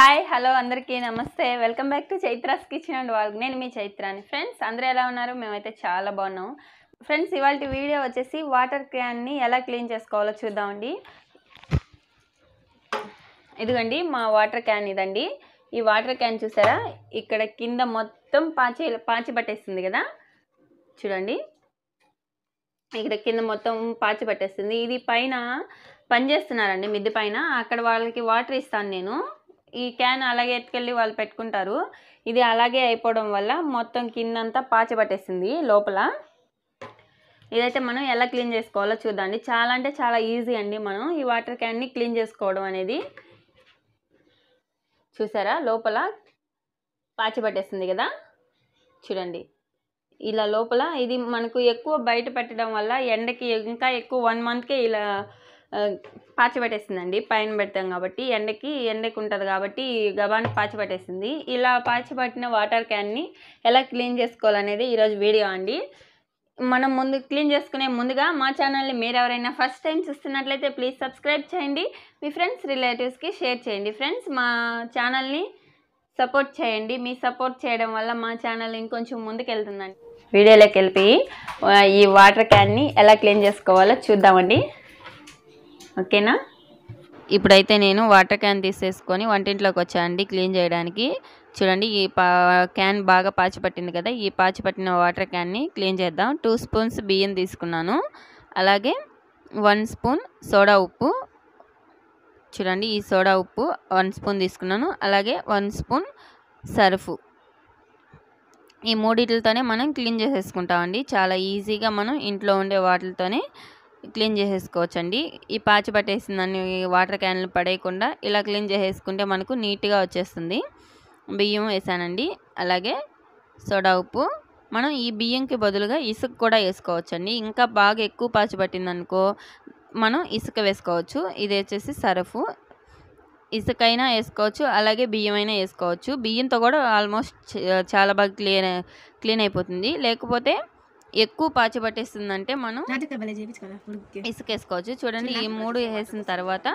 hi hello అందరికీ నమస్తే welcome back to Chaitra's kitchen and వాళ్ళకి నేను మీ చైత్రాని ఫ్రెండ్స్ అందరూ ఎలా ఉన్నారు మేమైతే చాలా బాగున్నాం ఫ్రెండ్స్ ఇవాళ వీడియో వచ్చేసి వాటర్ క్యాన్ని ఎలా క్లీన్ చేసుకోవాలో చూద్దామండి ఇదిగండి మా వాటర్ క్యాన్ ఇదండి ఈ వాటర్ క్యాన్ చూసారా ఇక్కడ కింద మొత్తం పాచి పాచి పట్టేస్తుంది కదా చూడండి ఇక్కడ కింద మొత్తం పాచి పట్టేస్తుంది ఇది పైన పనిచేస్తున్నారండి మిద్ది పైన అక్కడ వాళ్ళకి వాటర్ ఇస్తాను నేను ఈ క్యాన్ అలాగే ఎత్తుకెళ్ళి వాళ్ళు పెట్టుకుంటారు ఇది అలాగే అయిపోవడం వల్ల మొత్తం కిందంతా పాచి పట్టేసింది లోపల ఇదైతే మనం ఎలా క్లీన్ చేసుకోవాలో చూద్దండి చాలా అంటే చాలా ఈజీ అండి మనం ఈ వాటర్ క్యాన్ని క్లీన్ చేసుకోవడం అనేది చూసారా లోపల పాచి పట్టేస్తుంది కదా చూడండి ఇలా లోపల ఇది మనకు ఎక్కువ బయట పెట్టడం వల్ల ఎండకి ఇంకా ఎక్కువ వన్ మంత్కే ఇలా పాచిపెట్టేసిందండి పైన పెడతాం కాబట్టి ఎండకి ఎండకి ఉంటుంది కాబట్టి గబాన్ పాచిపెట్టేసింది ఇలా పాచిపట్టిన వాటర్ క్యాన్ని ఎలా క్లీన్ చేసుకోవాలనేది ఈరోజు వీడియో అండి మనం ముందు క్లీన్ చేసుకునే ముందుగా మా ఛానల్ని మీరు ఎవరైనా ఫస్ట్ టైం చూస్తున్నట్లయితే ప్లీజ్ సబ్స్క్రైబ్ చేయండి మీ ఫ్రెండ్స్ రిలేటివ్స్కి షేర్ చేయండి ఫ్రెండ్స్ మా ఛానల్ని సపోర్ట్ చేయండి మీ సపోర్ట్ చేయడం వల్ల మా ఛానల్ ఇంకొంచెం ముందుకెళ్తుందండి వీడియోలోకి వెళ్ళిపోయి ఈ వాటర్ క్యాన్ని ఎలా క్లీన్ చేసుకోవాలో చూద్దామండి ఓకేనా ఇప్పుడైతే నేను వాటర్ క్యాన్ తీసేసుకొని వంటింట్లోకి వచ్చానండి క్లీన్ చేయడానికి చూడండి ఈ క్యాన్ బాగా పాచి పట్టింది కదా ఈ పాచి పట్టిన వాటర్ క్యాన్ని క్లీన్ చేద్దాం టూ స్పూన్స్ బియ్యం తీసుకున్నాను అలాగే వన్ స్పూన్ సోడా ఉప్పు చూడండి ఈ సోడా ఉప్పు వన్ స్పూన్ తీసుకున్నాను అలాగే వన్ స్పూన్ సర్ఫు ఈ మూడిటితోనే మనం క్లీన్ చేసేసుకుంటామండి చాలా ఈజీగా మనం ఇంట్లో ఉండే వాటితోనే క్లీన్ చేసేసుకోవచ్చండి ఈ పాచి పట్టేసిందని వాటర్ క్యాన్లు పడేయకుండా ఇలా క్లీన్ చేసేసుకుంటే మనకు నీట్గా వచ్చేస్తుంది బియ్యం వేసానండి అలాగే సోడా ఉప్పు మనం ఈ బియ్యంకి బదులుగా ఇసుక కూడా వేసుకోవచ్చండి ఇంకా బాగా ఎక్కువ పాచి పట్టిందనుకో మనం ఇసుక వేసుకోవచ్చు ఇది వచ్చేసి సరఫు ఇసుకైనా వేసుకోవచ్చు అలాగే బియ్యం అయినా వేసుకోవచ్చు బియ్యంతో కూడా ఆల్మోస్ట్ చాలా బాగా క్లీన్ క్లీన్ అయిపోతుంది లేకపోతే ఎక్కువ పాచి పట్టేస్తుందంటే మనం ఇసుక వేసుకోవచ్చు చూడండి ఈ మూడు వేసిన తర్వాత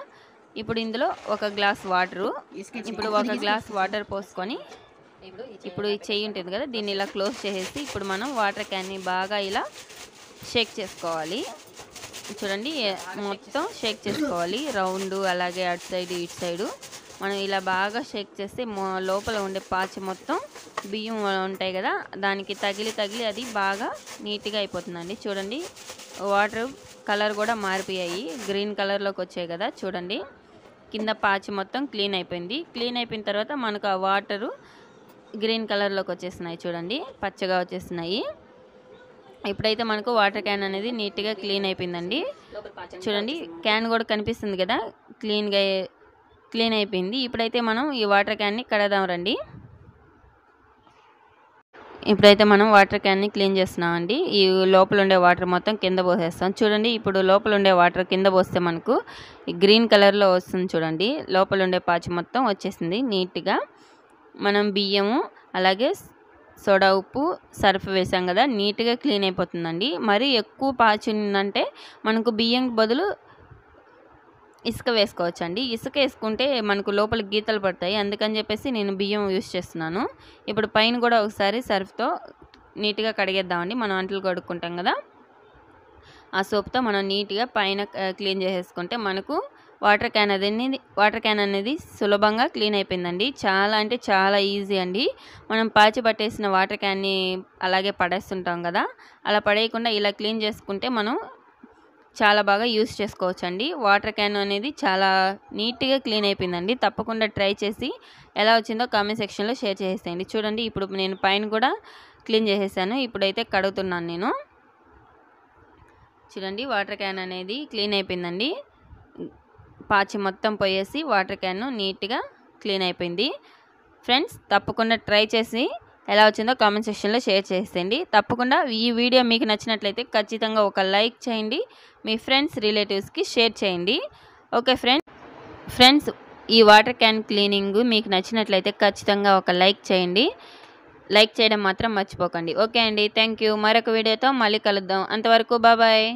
ఇప్పుడు ఇందులో ఒక గ్లాస్ వాటర్ ఇప్పుడు ఒక గ్లాస్ వాటర్ పోసుకొని ఇప్పుడు ఈ చెయ్యి ఉంటుంది కదా దీన్ని ఇలా క్లోజ్ చేసేసి ఇప్పుడు మనం వాటర్ క్యాన్ని బాగా ఇలా షేక్ చేసుకోవాలి చూడండి మొత్తం షేక్ చేసుకోవాలి రౌండ్ అలాగే అటు సైడ్ ఇటు సైడు మనం ఇలా బాగా షేక్ చేస్తే లోపల ఉండే పాచి మొత్తం బియ్యం ఉంటాయి కదా దానికి తగిలి తగిలి అది బాగా నీట్గా అయిపోతుందండి చూడండి వాటర్ కలర్ కూడా మారిపోయాయి గ్రీన్ కలర్లోకి వచ్చాయి కదా చూడండి కింద పాచి మొత్తం క్లీన్ అయిపోయింది క్లీన్ అయిపోయిన తర్వాత మనకు ఆ వాటరు గ్రీన్ కలర్లోకి వచ్చేస్తున్నాయి చూడండి పచ్చగా వచ్చేస్తున్నాయి ఇప్పుడైతే మనకు వాటర్ క్యాన్ అనేది నీట్గా క్లీన్ అయిపోయిందండి చూడండి క్యాన్ కూడా కనిపిస్తుంది కదా క్లీన్గా క్లీన్ అయిపోయింది ఇప్పుడైతే మనం ఈ వాటర్ క్యాన్ని కడదాం రండి ఇప్పుడైతే మనం వాటర్ క్యాన్ని క్లీన్ చేస్తున్నామండి ఈ లోపల ఉండే వాటర్ మొత్తం కింద పోసేస్తాం చూడండి ఇప్పుడు లోపల ఉండే వాటర్ కింద పోస్తే మనకు గ్రీన్ కలర్లో వస్తుంది చూడండి లోపల ఉండే పాచి మొత్తం వచ్చేసింది నీట్గా మనం బియ్యము అలాగే సోడా ఉప్పు సర్ఫ్ వేసాం కదా నీట్గా క్లీన్ అయిపోతుందండి మరీ ఎక్కువ పాచి ఉందంటే మనకు బియ్యం బదులు ఇసుక వేసుకోవచ్చండి ఇసుక వేసుకుంటే మనకు లోపల గీతలు పడతాయి అందుకని చెప్పేసి నేను బియ్యం యూజ్ చేస్తున్నాను ఇప్పుడు పైన కూడా ఒకసారి సర్ఫ్తో నీట్గా కడిగేద్దామండి మనం అంటలు కడుక్కుంటాం కదా ఆ సోప్తో మనం నీట్గా పైన క్లీన్ చేసేసుకుంటే మనకు వాటర్ క్యాన్ అనేది వాటర్ క్యాన్ అనేది సులభంగా క్లీన్ అయిపోయిందండి చాలా అంటే చాలా ఈజీ అండి మనం పాచి పట్టేసిన వాటర్ క్యాన్ని అలాగే పడేస్తుంటాం కదా అలా పడేయకుండా ఇలా క్లీన్ చేసుకుంటే మనం చాలా బాగా యూస్ చేసుకోవచ్చండి వాటర్ క్యాన్ అనేది చాలా నీట్గా క్లీన్ అయిపోయిందండి తప్పకుండా ట్రై చేసి ఎలా వచ్చిందో కామెంట్ సెక్షన్లో షేర్ చేసేయండి చూడండి ఇప్పుడు నేను పైన కూడా క్లీన్ చేసేసాను ఇప్పుడైతే కడుగుతున్నాను నేను చూడండి వాటర్ క్యాన్ అనేది క్లీన్ అయిపోయిందండి పాచి మొత్తం పోయేసి వాటర్ క్యాన్ నీట్గా క్లీన్ అయిపోయింది ఫ్రెండ్స్ తప్పకుండా ట్రై చేసి ఎలా వచ్చిందో కామెంట్ సెక్షన్లో షేర్ చేసేయండి తప్పకుండా ఈ వీడియో మీకు నచ్చినట్లయితే ఖచ్చితంగా ఒక లైక్ చేయండి మీ ఫ్రెండ్స్ రిలేటివ్స్కి షేర్ చేయండి ఓకే ఫ్రెండ్స్ ఫ్రెండ్స్ ఈ వాటర్ క్యాన్ క్లీనింగ్ మీకు నచ్చినట్లయితే ఖచ్చితంగా ఒక లైక్ చేయండి లైక్ చేయడం మాత్రం మర్చిపోకండి ఓకే అండి థ్యాంక్ మరొక వీడియోతో మళ్ళీ కలుద్దాం అంతవరకు బాబాయ్